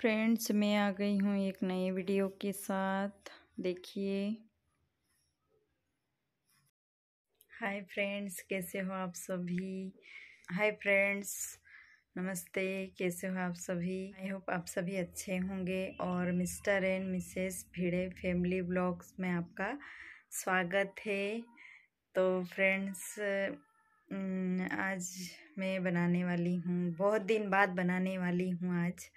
friends मैं आ गई हूँ एक नए वीडियो के साथ देखिए हाय फ्रेंड्स कैसे हो आप सभी हाय फ्रेंड्स नमस्ते कैसे हो आप सभी आई होप आप सभी अच्छे होंगे और mister and missus Bhide family blogs में आपका स्वागत है तो फ्रेंड्स आज मैं बनाने वाली हूँ बहुत दिन बाद बनाने वाली हूँ आज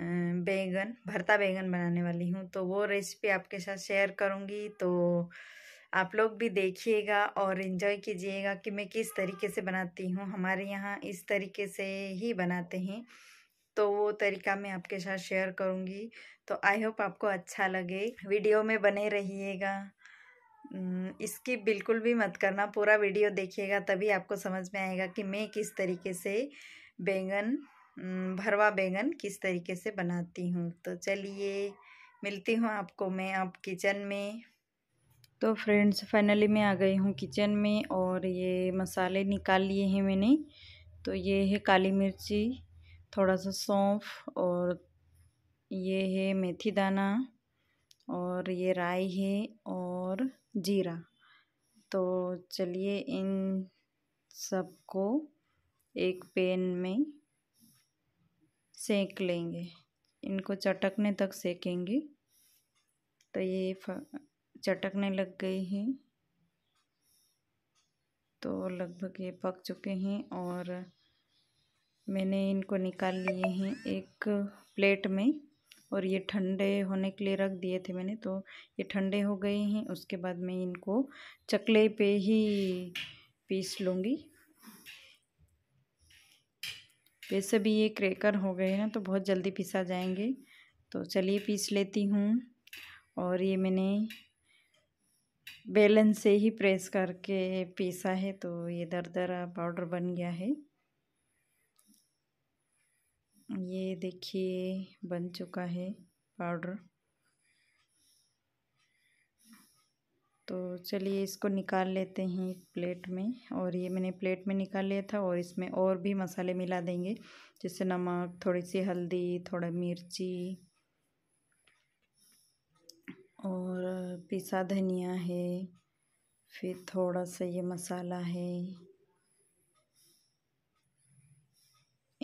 बैंगन भरता बैंगन बनाने वाली हूँ तो वो रेसिपी आपके साथ शेयर करूँगी तो आप लोग भी देखिएगा और इन्जॉय कीजिएगा कि मैं किस तरीके से बनाती हूँ हमारे यहाँ इस तरीके से ही बनाते हैं तो वो तरीका मैं आपके साथ शेयर करूँगी तो आई होप आपको अच्छा लगे वीडियो में बने रहिएगा इसकी बिल्कुल भी मत करना पूरा वीडियो देखिएगा तभी आपको समझ में आएगा कि मैं किस तरीके से बैंगन भरवा बैंगन किस तरीके से बनाती हूँ तो चलिए मिलती हूँ आपको मैं आप किचन में तो फ्रेंड्स फाइनली मैं आ गई हूँ किचन में और ये मसाले निकाल लिए हैं मैंने तो ये है काली मिर्ची थोड़ा सा सौंफ और ये है मेथी दाना और ये राई है और जीरा तो चलिए इन सबको एक पैन में सेक लेंगे इनको चटकने तक सेकेंगे तो ये चटकने लग गई हैं तो लगभग ये पक चुके हैं और मैंने इनको निकाल लिए हैं एक प्लेट में और ये ठंडे होने के लिए रख दिए थे मैंने तो ये ठंडे हो गए हैं उसके बाद मैं इनको चकले पे ही पीस लूँगी वैसे भी ये क्रेकर हो गए ना तो बहुत जल्दी पिसा जाएंगे तो चलिए पीस लेती हूँ और ये मैंने बेलन से ही प्रेस करके पीसा है तो ये दर दर पाउडर बन गया है ये देखिए बन चुका है पाउडर तो चलिए इसको निकाल लेते हैं एक प्लेट में और ये मैंने प्लेट में निकाल लिया था और इसमें और भी मसाले मिला देंगे जैसे नमक थोड़ी सी हल्दी थोड़ा मिर्ची और पिसा धनिया है फिर थोड़ा सा ये मसाला है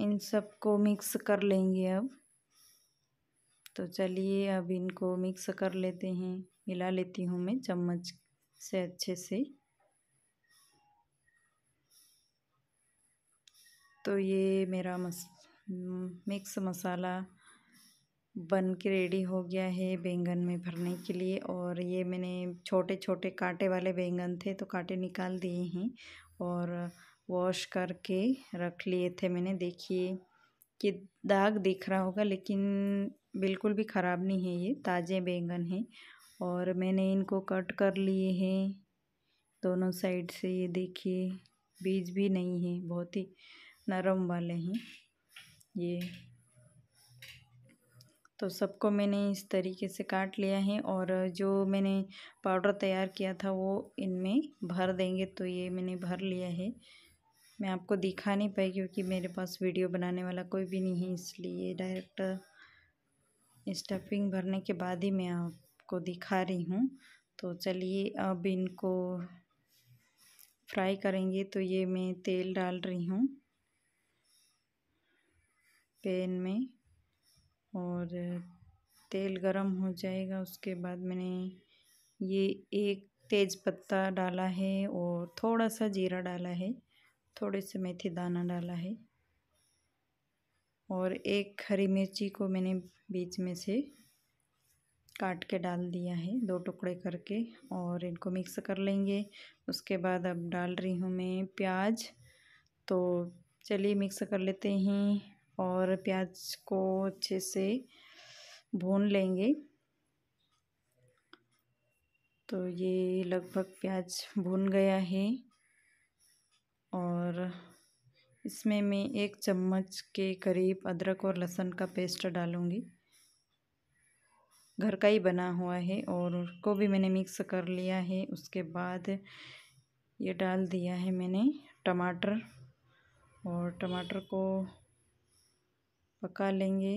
इन सब को मिक्स कर लेंगे अब तो चलिए अब इनको मिक्स कर लेते हैं मिला लेती हूँ मैं चम्मच से अच्छे से तो ये मेरा मस मिक्स मसाला बन के रेडी हो गया है बैंगन में भरने के लिए और ये मैंने छोटे छोटे कांटे वाले बैंगन थे तो कांटे निकाल दिए हैं और वॉश करके रख लिए थे मैंने देखिए कि दाग दिख रहा होगा लेकिन बिल्कुल भी ख़राब नहीं है ये ताज़े बैंगन हैं और मैंने इनको कट कर लिए हैं दोनों साइड से ये देखिए बीज भी नहीं है बहुत ही नरम वाले हैं ये तो सबको मैंने इस तरीके से काट लिया है और जो मैंने पाउडर तैयार किया था वो इनमें भर देंगे तो ये मैंने भर लिया है मैं आपको दिखा नहीं पाई क्योंकि मेरे पास वीडियो बनाने वाला कोई भी नहीं है इसलिए डायरेक्ट स्टफिंग भरने के बाद ही मैं आप आपको दिखा रही हूँ तो चलिए अब इनको फ्राई करेंगे तो ये मैं तेल डाल रही हूँ पैन में और तेल गरम हो जाएगा उसके बाद मैंने ये एक तेज पत्ता डाला है और थोड़ा सा जीरा डाला है थोड़े से मेथी दाना डाला है और एक हरी मिर्ची को मैंने बीच में से काट के डाल दिया है दो टुकड़े करके और इनको मिक्स कर लेंगे उसके बाद अब डाल रही हूँ मैं प्याज तो चलिए मिक्स कर लेते हैं और प्याज को अच्छे से भून लेंगे तो ये लगभग प्याज भून गया है और इसमें मैं एक चम्मच के करीब अदरक और लहसुन का पेस्ट डालूँगी घर का ही बना हुआ है और उसको भी मैंने मिक्स कर लिया है उसके बाद ये डाल दिया है मैंने टमाटर और टमाटर को पका लेंगे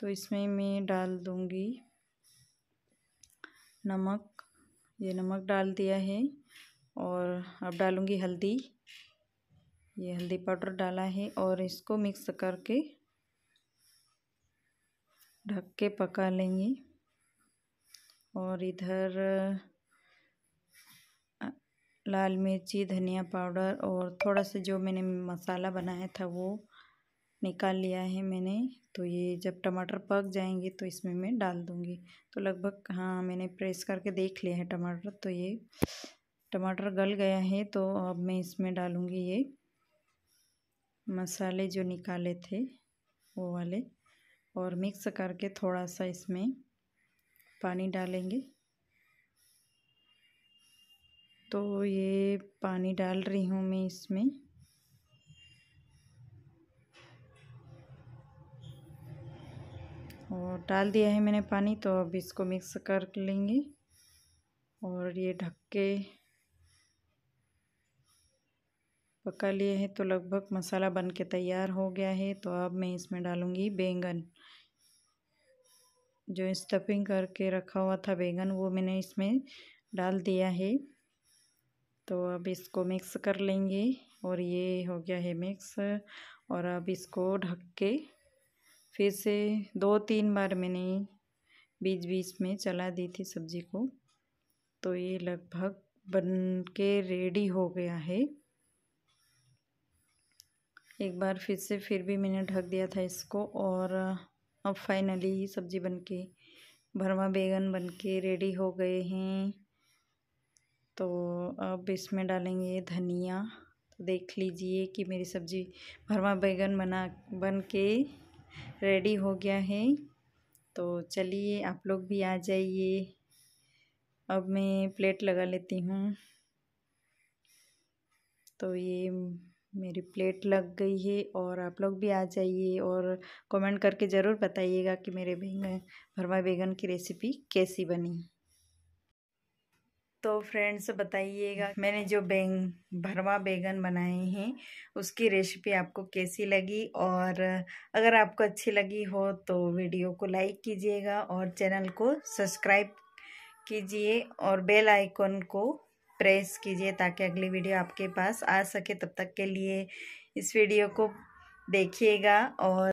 तो इसमें मैं डाल दूँगी नमक ये नमक डाल दिया है और अब डालूँगी हल्दी ये हल्दी पाउडर डाला है और इसको मिक्स करके ढक के पका लेंगे और इधर लाल मिर्ची धनिया पाउडर और थोड़ा सा जो मैंने मसाला बनाया था वो निकाल लिया है मैंने तो ये जब टमाटर पक जाएंगे तो इसमें मैं डाल दूँगी तो लगभग हाँ मैंने प्रेस करके देख लिया है टमाटर तो ये टमाटर गल गया है तो अब मैं इसमें डालूँगी ये मसाले जो निकाले थे वो वाले और मिक्स करके थोड़ा सा इसमें पानी डालेंगे तो ये पानी डाल रही हूँ मैं इसमें और डाल दिया है मैंने पानी तो अब इसको मिक्स कर लेंगे और ये ढक के पका लिए हैं तो लगभग मसाला बन के तैयार हो गया है तो अब मैं इसमें डालूँगी बैंगन जो स्टफिंग करके रखा हुआ था बैंगन वो मैंने इसमें डाल दिया है तो अब इसको मिक्स कर लेंगे और ये हो गया है मिक्स और अब इसको ढक के फिर से दो तीन बार मैंने बीच बीच में चला दी थी सब्ज़ी को तो ये लगभग बन के रेडी हो गया है एक बार फिर से फिर भी मैंने ढक दिया था इसको और अब फाइनली सब्जी बनके भरवा बैगन बनके रेडी हो गए हैं तो अब इसमें डालेंगे धनिया तो देख लीजिए कि मेरी सब्जी भरवा बैगन बना बन के रेडी हो गया है तो चलिए आप लोग भी आ जाइए अब मैं प्लेट लगा लेती हूँ तो ये मेरी प्लेट लग गई है और आप लोग भी आ जाइए और कमेंट करके ज़रूर बताइएगा कि मेरे बैंगन भरमा बैंगन की रेसिपी कैसी बनी तो फ्रेंड्स बताइएगा मैंने जो बैंग भरवा बैगन बनाए हैं उसकी रेसिपी आपको कैसी लगी और अगर आपको अच्छी लगी हो तो वीडियो को लाइक कीजिएगा और चैनल को सब्सक्राइब कीजिए और बेल आइकन को प्रेस कीजिए ताकि अगली वीडियो आपके पास आ सके तब तक के लिए इस वीडियो को देखिएगा और